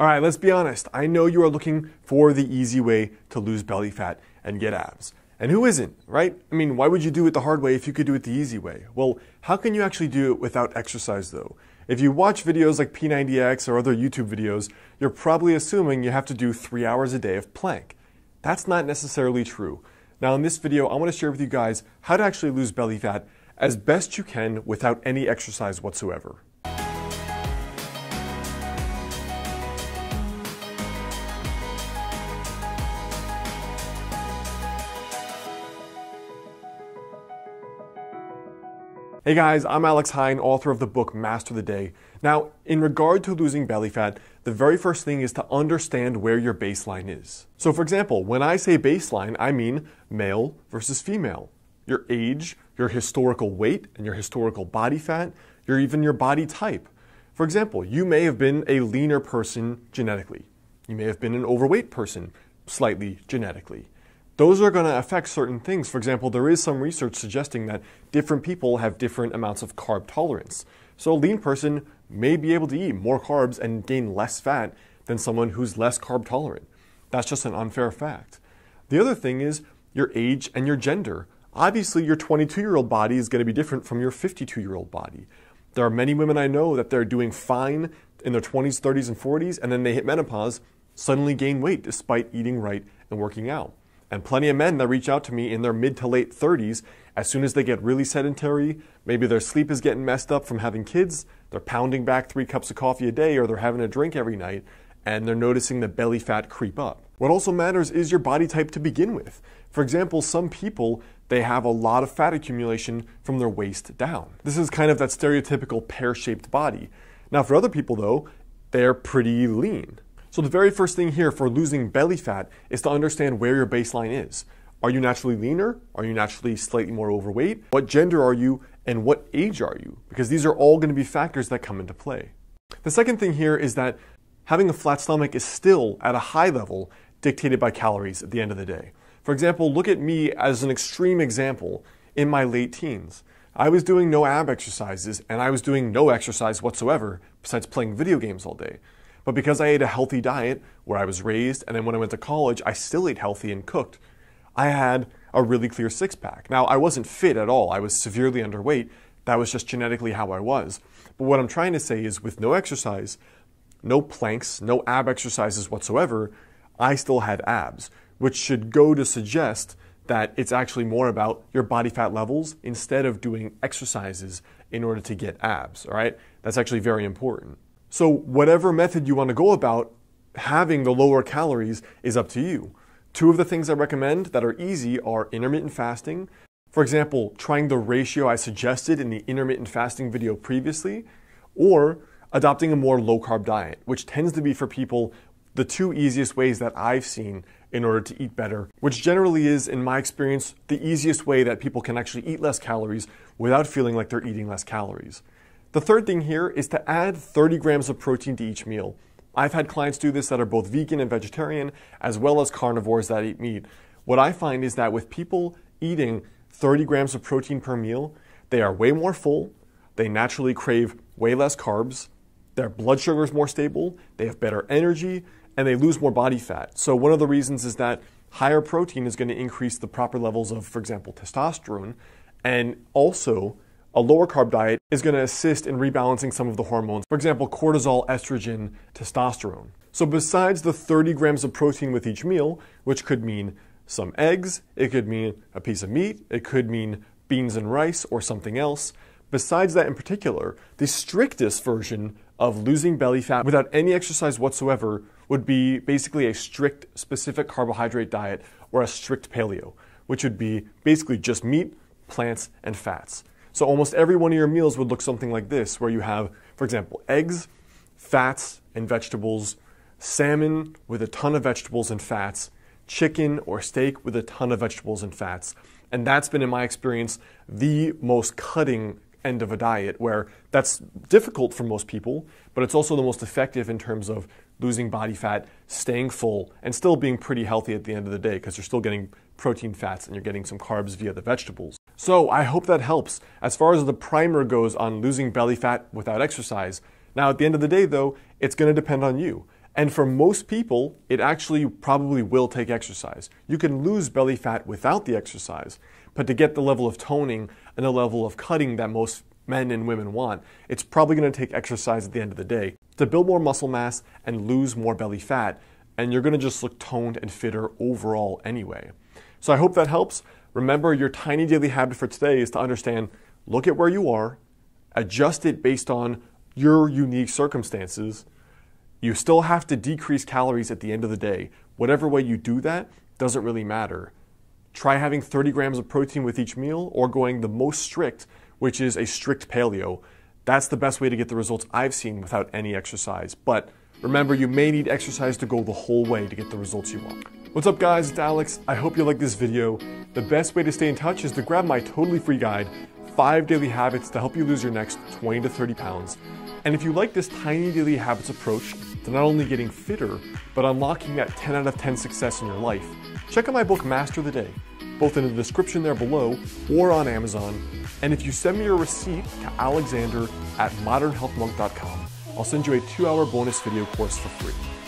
All right, let's be honest. I know you are looking for the easy way to lose belly fat and get abs. And who isn't, right? I mean, why would you do it the hard way if you could do it the easy way? Well, how can you actually do it without exercise though? If you watch videos like P90X or other YouTube videos, you're probably assuming you have to do three hours a day of plank. That's not necessarily true. Now, in this video, I want to share with you guys how to actually lose belly fat as best you can without any exercise whatsoever. Hey guys, I'm Alex Hine, author of the book Master the Day. Now, in regard to losing belly fat, the very first thing is to understand where your baseline is. So, for example, when I say baseline, I mean male versus female, your age, your historical weight, and your historical body fat, your even your body type. For example, you may have been a leaner person genetically. You may have been an overweight person slightly genetically those are going to affect certain things. For example, there is some research suggesting that different people have different amounts of carb tolerance. So a lean person may be able to eat more carbs and gain less fat than someone who's less carb tolerant. That's just an unfair fact. The other thing is your age and your gender. Obviously, your 22 year old body is going to be different from your 52 year old body. There are many women I know that they're doing fine in their 20s, 30s, and 40s, and then they hit menopause, suddenly gain weight despite eating right and working out. And plenty of men that reach out to me in their mid to late 30s, as soon as they get really sedentary, maybe their sleep is getting messed up from having kids, they're pounding back three cups of coffee a day, or they're having a drink every night, and they're noticing the belly fat creep up. What also matters is your body type to begin with. For example, some people, they have a lot of fat accumulation from their waist down. This is kind of that stereotypical pear shaped body. Now, for other people, though, they're pretty lean. So the very first thing here for losing belly fat is to understand where your baseline is. Are you naturally leaner? Are you naturally slightly more overweight? What gender are you? And what age are you? Because these are all going to be factors that come into play. The second thing here is that having a flat stomach is still at a high level dictated by calories at the end of the day. For example, look at me as an extreme example in my late teens. I was doing no ab exercises and I was doing no exercise whatsoever besides playing video games all day. But because I ate a healthy diet where I was raised, and then when I went to college, I still ate healthy and cooked, I had a really clear six pack. Now, I wasn't fit at all, I was severely underweight. That was just genetically how I was. But what I'm trying to say is with no exercise, no planks, no ab exercises whatsoever, I still had abs, which should go to suggest that it's actually more about your body fat levels instead of doing exercises in order to get abs, all right? That's actually very important. So, whatever method you want to go about, having the lower calories is up to you. Two of the things I recommend that are easy are intermittent fasting. For example, trying the ratio I suggested in the intermittent fasting video previously, or adopting a more low carb diet, which tends to be for people the two easiest ways that I've seen in order to eat better, which generally is, in my experience, the easiest way that people can actually eat less calories without feeling like they're eating less calories. The third thing here is to add 30 grams of protein to each meal. I've had clients do this that are both vegan and vegetarian, as well as carnivores that eat meat. What I find is that with people eating 30 grams of protein per meal, they are way more full, they naturally crave way less carbs, their blood sugar is more stable, they have better energy, and they lose more body fat. So, one of the reasons is that higher protein is going to increase the proper levels of, for example, testosterone, and also a lower carb diet is going to assist in rebalancing some of the hormones, for example, cortisol, estrogen, testosterone. So, besides the 30 grams of protein with each meal, which could mean some eggs, it could mean a piece of meat, it could mean beans and rice or something else, besides that in particular, the strictest version of losing belly fat without any exercise whatsoever would be basically a strict specific carbohydrate diet or a strict paleo, which would be basically just meat, plants, and fats. So almost every one of your meals would look something like this, where you have, for example, eggs, fats, and vegetables, salmon with a ton of vegetables and fats, chicken or steak with a ton of vegetables and fats. And that's been, in my experience, the most cutting end of a diet, where that's difficult for most people, but it's also the most effective in terms of losing body fat, staying full, and still being pretty healthy at the end of the day because you're still getting protein fats and you're getting some carbs via the vegetables. So I hope that helps as far as the primer goes on losing belly fat without exercise. Now, at the end of the day, though, it's going to depend on you. And for most people, it actually probably will take exercise. You can lose belly fat without the exercise, but to get the level of toning and the level of cutting that most men and women want, it's probably going to take exercise at the end of the day to build more muscle mass and lose more belly fat. And you're going to just look toned and fitter overall anyway. So I hope that helps. Remember, your tiny daily habit for today is to understand look at where you are, adjust it based on your unique circumstances. You still have to decrease calories at the end of the day. Whatever way you do that doesn't really matter. Try having 30 grams of protein with each meal or going the most strict, which is a strict paleo. That's the best way to get the results I've seen without any exercise. But remember, you may need exercise to go the whole way to get the results you want. What's up guys, it's Alex. I hope you like this video. The best way to stay in touch is to grab my totally free guide, five daily habits to help you lose your next 20 to 30 pounds. And if you like this tiny daily habits approach to not only getting fitter, but unlocking that 10 out of 10 success in your life, check out my book, Master the Day, both in the description there below or on Amazon and if you send me your receipt to alexander at modernhealthmonk.com, I'll send you a two hour bonus video course for free.